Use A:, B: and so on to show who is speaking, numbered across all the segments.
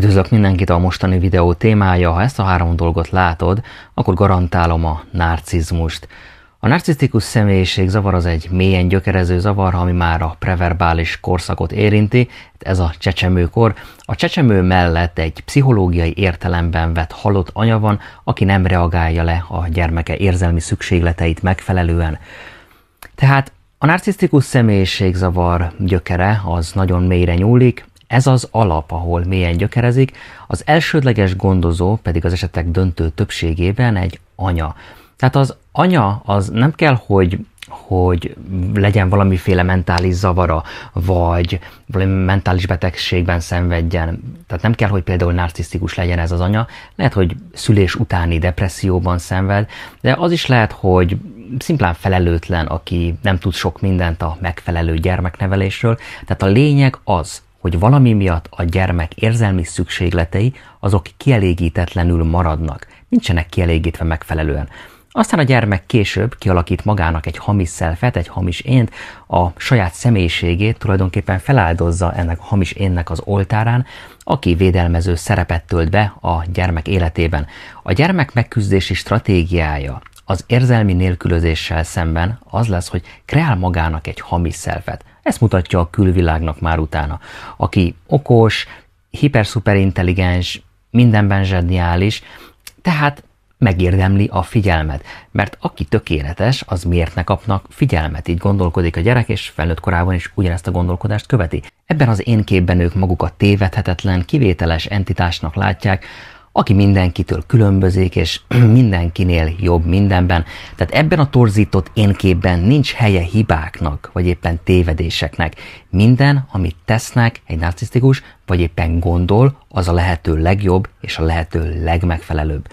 A: Üdvözlök mindenkit a mostani videó témája, ha ezt a három dolgot látod, akkor garantálom a narcizmust. A narcisztikus személyiség zavar az egy mélyen gyökerező zavar, ami már a preverbális korszakot érinti, hát ez a csecsemőkor. A csecsemő mellett egy pszichológiai értelemben vett halott anya van, aki nem reagálja le a gyermeke érzelmi szükségleteit megfelelően. Tehát a narcisztikus személyiségzavar gyökere az nagyon mélyre nyúlik, ez az alap, ahol mélyen gyökerezik, az elsődleges gondozó pedig az esetek döntő többségében egy anya. Tehát az anya az nem kell, hogy hogy legyen valamiféle mentális zavara, vagy valami mentális betegségben szenvedjen. Tehát nem kell, hogy például narcisztikus legyen ez az anya, lehet, hogy szülés utáni depresszióban szenved, de az is lehet, hogy szimplán felelőtlen, aki nem tud sok mindent a megfelelő gyermeknevelésről. Tehát a lényeg az, hogy valami miatt a gyermek érzelmi szükségletei azok kielégítetlenül maradnak, nincsenek kielégítve megfelelően. Aztán a gyermek később kialakít magának egy hamis szelfet, egy hamis ént, a saját személyiségét tulajdonképpen feláldozza ennek a hamis énnek az oltárán, aki védelmező szerepet tölt be a gyermek életében. A gyermek megküzdési stratégiája az érzelmi nélkülözéssel szemben az lesz, hogy kreál magának egy hamis szelfet. Ezt mutatja a külvilágnak már utána. Aki okos, hiperszuperintelligens, mindenben zseniális, tehát megérdemli a figyelmet, mert aki tökéletes, az miért ne kapnak figyelmet? Így gondolkodik a gyerek, és felnőtt korában is ugyanezt a gondolkodást követi. Ebben az én képben ők magukat tévedhetetlen, kivételes entitásnak látják, aki mindenkitől különbözik, és mindenkinél jobb mindenben. Tehát ebben a torzított énképben nincs helye hibáknak, vagy éppen tévedéseknek. Minden, amit tesznek egy narcisztikus, vagy éppen gondol, az a lehető legjobb és a lehető legmegfelelőbb.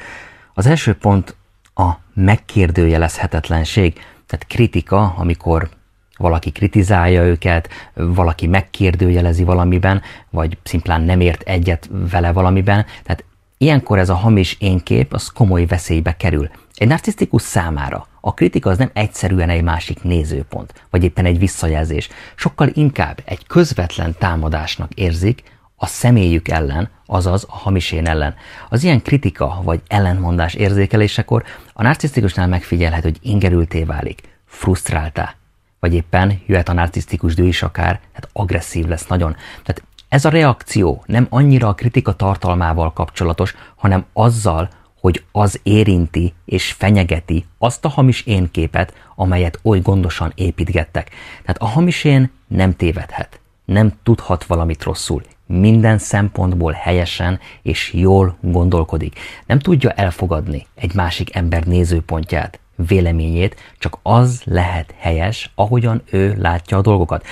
A: Az első pont a megkérdőjelezhetetlenség, tehát kritika, amikor valaki kritizálja őket, valaki megkérdőjelezi valamiben, vagy szimplán nem ért egyet vele valamiben. Tehát Ilyenkor ez a hamis énkép az komoly veszélybe kerül. Egy narcisztikus számára a kritika az nem egyszerűen egy másik nézőpont, vagy éppen egy visszajelzés, sokkal inkább egy közvetlen támadásnak érzik a személyük ellen, azaz a hamisén ellen. Az ilyen kritika vagy ellenmondás érzékelésekor a narcisztikusnál megfigyelhet, hogy ingerülté válik, frusztráltá, vagy éppen jöhet a narcisztikus dő is akár, tehát agresszív lesz nagyon. Tehát ez a reakció nem annyira a kritika tartalmával kapcsolatos, hanem azzal, hogy az érinti és fenyegeti azt a hamis énképet, amelyet oly gondosan építgettek. Tehát a hamis én nem tévedhet, nem tudhat valamit rosszul, minden szempontból helyesen és jól gondolkodik. Nem tudja elfogadni egy másik ember nézőpontját, véleményét, csak az lehet helyes, ahogyan ő látja a dolgokat.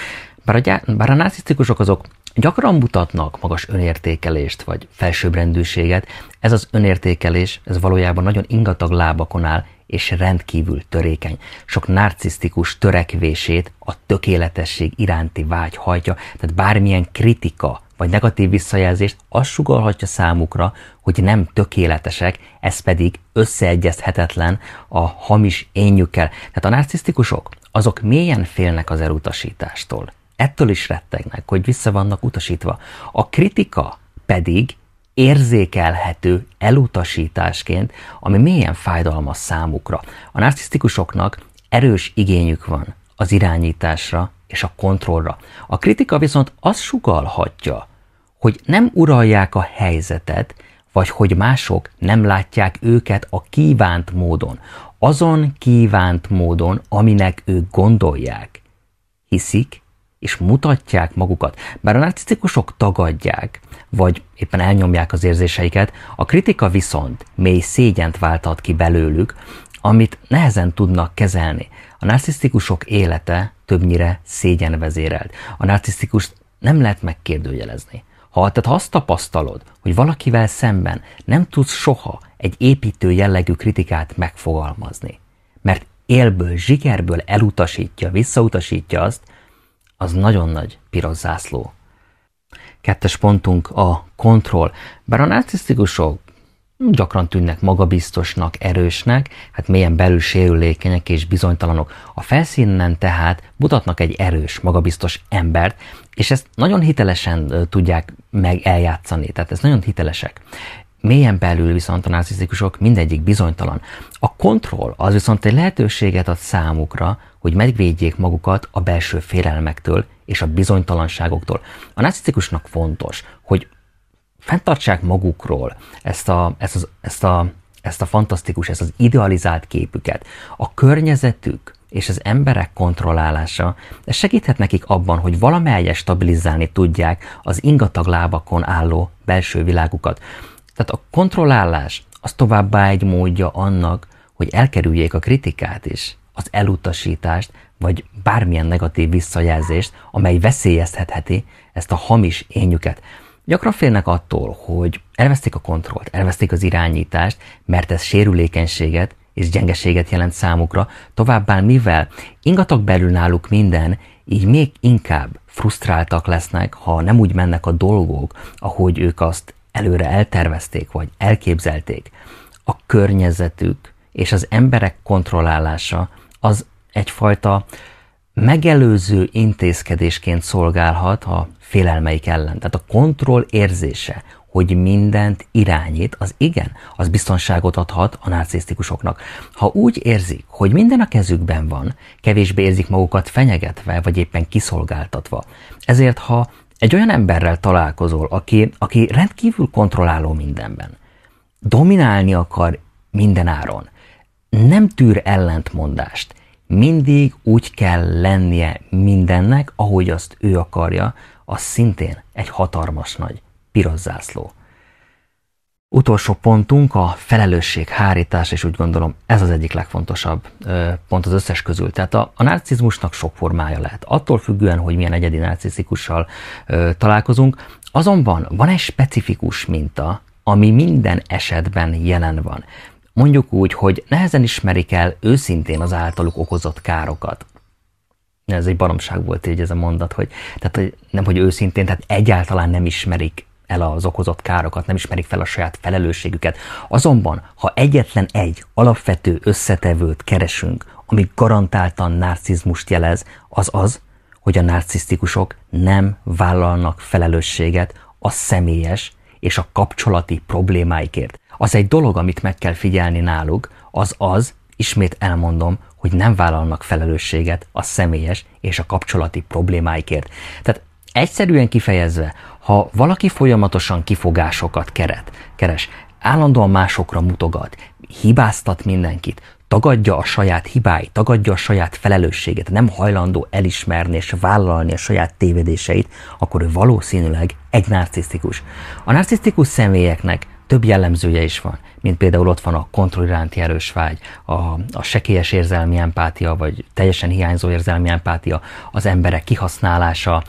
A: Bár a, gyá- bár a narcisztikusok azok Gyakran mutatnak magas önértékelést vagy felsőbbrendűséget, ez az önértékelés, ez valójában nagyon ingatag lábakon áll, és rendkívül törékeny. Sok narcisztikus törekvését a tökéletesség iránti vágy hajtja, tehát bármilyen kritika vagy negatív visszajelzést azt sugalhatja számukra, hogy nem tökéletesek, ez pedig összeegyezhetetlen a hamis énjükkel. Tehát a narcisztikusok azok mélyen félnek az elutasítástól. Ettől is rettegnek, hogy vissza vannak utasítva. A kritika pedig érzékelhető elutasításként, ami mélyen fájdalmas számukra. A narcisztikusoknak erős igényük van az irányításra és a kontrollra. A kritika viszont azt sugalhatja, hogy nem uralják a helyzetet, vagy hogy mások nem látják őket a kívánt módon, azon kívánt módon, aminek ők gondolják. Hiszik, és mutatják magukat, bár a narcisztikusok tagadják, vagy éppen elnyomják az érzéseiket, a kritika viszont mély szégyent váltat ki belőlük, amit nehezen tudnak kezelni. A narcisztikusok élete többnyire szégyenvezérelt. A narcisztikus nem lehet megkérdőjelezni. Ha, tehát ha azt tapasztalod, hogy valakivel szemben nem tudsz soha egy építő jellegű kritikát megfogalmazni, mert élből, zsigerből elutasítja, visszautasítja azt, az nagyon nagy piros zászló. Kettes pontunk a kontroll. Bár a narcisztikusok gyakran tűnnek magabiztosnak, erősnek, hát mélyen belül sérülékenyek és bizonytalanok. A felszínen tehát mutatnak egy erős, magabiztos embert, és ezt nagyon hitelesen tudják meg eljátszani, tehát ez nagyon hitelesek mélyen belül viszont a narcisztikusok mindegyik bizonytalan. A kontroll az viszont egy lehetőséget ad számukra, hogy megvédjék magukat a belső félelmektől és a bizonytalanságoktól. A narcisztikusnak fontos, hogy fenntartsák magukról ezt a, ezt, az, ezt a, ezt a fantasztikus, ezt az idealizált képüket. A környezetük és az emberek kontrollálása, ez segíthet nekik abban, hogy valamelyest stabilizálni tudják az ingatag lábakon álló belső világukat. Tehát a kontrollálás az továbbá egy módja annak, hogy elkerüljék a kritikát is, az elutasítást, vagy bármilyen negatív visszajelzést, amely veszélyeztetheti ezt a hamis énjüket. Gyakran félnek attól, hogy elvesztik a kontrollt, elvesztik az irányítást, mert ez sérülékenységet és gyengeséget jelent számukra, továbbá mivel ingatok belül náluk minden, így még inkább frusztráltak lesznek, ha nem úgy mennek a dolgok, ahogy ők azt előre eltervezték vagy elképzelték, a környezetük és az emberek kontrollálása az egyfajta megelőző intézkedésként szolgálhat a félelmeik ellen. Tehát a kontroll érzése, hogy mindent irányít, az igen, az biztonságot adhat a narcisztikusoknak. Ha úgy érzik, hogy minden a kezükben van, kevésbé érzik magukat fenyegetve, vagy éppen kiszolgáltatva. Ezért, ha egy olyan emberrel találkozol, aki, aki rendkívül kontrolláló mindenben. Dominálni akar minden áron. Nem tűr ellentmondást. Mindig úgy kell lennie mindennek, ahogy azt ő akarja, az szintén egy hatalmas nagy piros zászló. Utolsó pontunk a felelősség, hárítás, és úgy gondolom ez az egyik legfontosabb pont az összes közül. Tehát a, a narcizmusnak sok formája lehet, attól függően, hogy milyen egyedi narcisztikussal találkozunk. Azonban van egy specifikus minta, ami minden esetben jelen van. Mondjuk úgy, hogy nehezen ismerik el őszintén az általuk okozott károkat. Ez egy baromság volt így ez a mondat, hogy, tehát, hogy nem, hogy őszintén, tehát egyáltalán nem ismerik el az okozott károkat, nem ismerik fel a saját felelősségüket. Azonban, ha egyetlen egy alapvető összetevőt keresünk, ami garantáltan narcizmust jelez, az az, hogy a narcisztikusok nem vállalnak felelősséget a személyes és a kapcsolati problémáikért. Az egy dolog, amit meg kell figyelni náluk, az az, ismét elmondom, hogy nem vállalnak felelősséget a személyes és a kapcsolati problémáikért. Tehát egyszerűen kifejezve, ha valaki folyamatosan kifogásokat keret, keres, állandóan másokra mutogat, hibáztat mindenkit, tagadja a saját hibáit, tagadja a saját felelősséget, nem hajlandó elismerni és vállalni a saját tévedéseit, akkor ő valószínűleg egy narcisztikus. A narcisztikus személyeknek több jellemzője is van, mint például ott van a kontroll iránti erős vágy, a, a sekélyes érzelmi empátia, vagy teljesen hiányzó érzelmi empátia, az emberek kihasználása,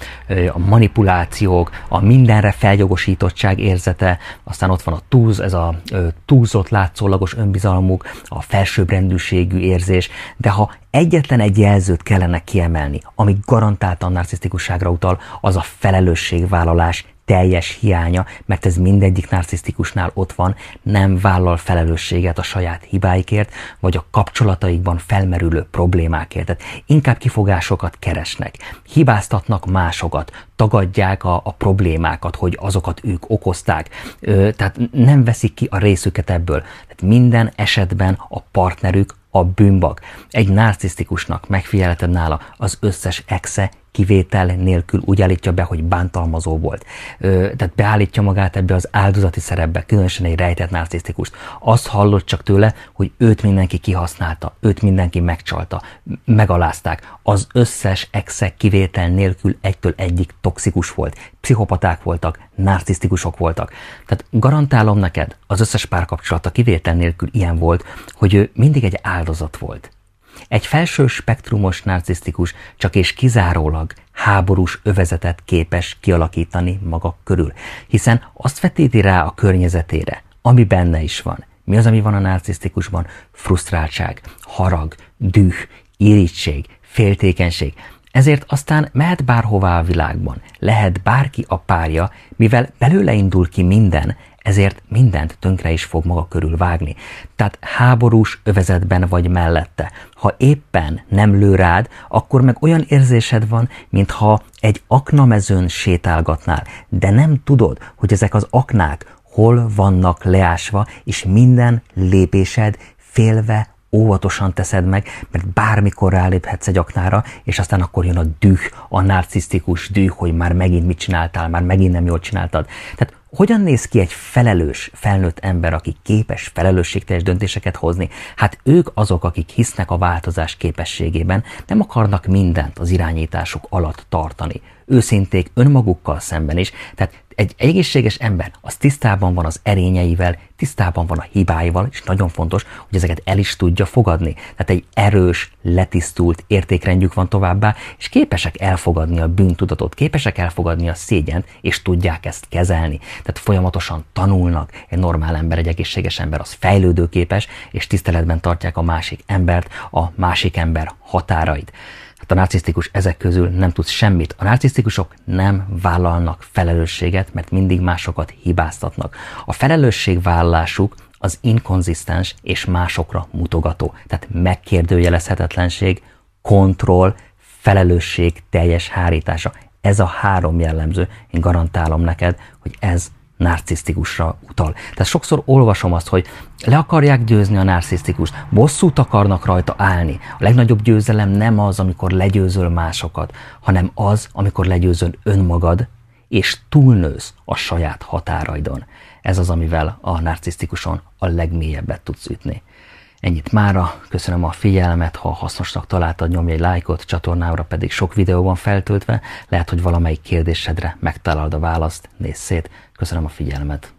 A: a manipulációk, a mindenre feljogosítottság érzete, aztán ott van a túlz, ez a túlzott látszólagos önbizalmuk, a felsőbbrendűségű érzés, de ha egyetlen egy jelzőt kellene kiemelni, ami garantáltan narcisztikusságra utal, az a felelősségvállalás teljes hiánya, mert ez mindegyik narcisztikusnál ott van, nem vállal felelősséget a saját hibáikért, vagy a kapcsolataikban felmerülő problémákért. Tehát inkább kifogásokat keresnek, hibáztatnak másokat, tagadják a, a problémákat, hogy azokat ők okozták, ö, tehát nem veszik ki a részüket ebből. Tehát minden esetben a partnerük a bűnbak. Egy narcisztikusnak megfigyelheted nála az összes exe kivétel nélkül úgy állítja be, hogy bántalmazó volt. Ö, tehát beállítja magát ebbe az áldozati szerepbe, különösen egy rejtett narcisztikust. Azt hallott csak tőle, hogy őt mindenki kihasználta, őt mindenki megcsalta, megalázták. Az összes exek kivétel nélkül egytől egyik toxikus volt, pszichopaták voltak, narcisztikusok voltak. Tehát garantálom neked, az összes párkapcsolata kivétel nélkül ilyen volt, hogy ő mindig egy áldozat volt. Egy felső spektrumos narcisztikus csak és kizárólag háborús övezetet képes kialakítani maga körül, hiszen azt vetíti rá a környezetére, ami benne is van. Mi az, ami van a narcisztikusban? Frusztráltság, harag, düh, irítség, féltékenység. Ezért aztán mehet bárhová a világban, lehet bárki a párja, mivel belőle indul ki minden, ezért mindent tönkre is fog maga körül vágni. Tehát háborús övezetben vagy mellette. Ha éppen nem lő rád, akkor meg olyan érzésed van, mintha egy aknamezőn sétálgatnál, de nem tudod, hogy ezek az aknák hol vannak leásva, és minden lépésed félve óvatosan teszed meg, mert bármikor ráléphetsz egy aknára, és aztán akkor jön a düh, a narcisztikus düh, hogy már megint mit csináltál, már megint nem jól csináltad. Tehát hogyan néz ki egy felelős felnőtt ember, aki képes felelősségteljes döntéseket hozni? Hát ők azok, akik hisznek a változás képességében, nem akarnak mindent az irányításuk alatt tartani. Őszinték önmagukkal szemben is, tehát egy egészséges ember az tisztában van az erényeivel, tisztában van a hibáival, és nagyon fontos, hogy ezeket el is tudja fogadni. Tehát egy erős, letisztult értékrendjük van továbbá, és képesek elfogadni a bűntudatot, képesek elfogadni a szégyent, és tudják ezt kezelni. Tehát folyamatosan tanulnak. Egy normál ember, egy egészséges ember az fejlődőképes, és tiszteletben tartják a másik embert, a másik ember határait. Hát a narcisztikus ezek közül nem tud semmit. A narcisztikusok nem vállalnak felelősséget, mert mindig másokat hibáztatnak. A felelősségvállásuk az inkonzisztens és másokra mutogató. Tehát megkérdőjelezhetetlenség, kontroll, felelősség teljes hárítása. Ez a három jellemző, én garantálom neked, hogy ez narcisztikusra utal. Tehát sokszor olvasom azt, hogy le akarják győzni a narcisztikust, bosszút akarnak rajta állni. A legnagyobb győzelem nem az, amikor legyőzöl másokat, hanem az, amikor legyőzöl önmagad, és túlnősz a saját határaidon. Ez az, amivel a narcisztikuson a legmélyebbet tudsz ütni. Ennyit mára, köszönöm a figyelmet, ha hasznosnak találtad, nyomj egy lájkot, csatornámra pedig sok videóban feltöltve, lehet, hogy valamelyik kérdésedre megtalálod a választ, nézz szét, köszönöm a figyelmet.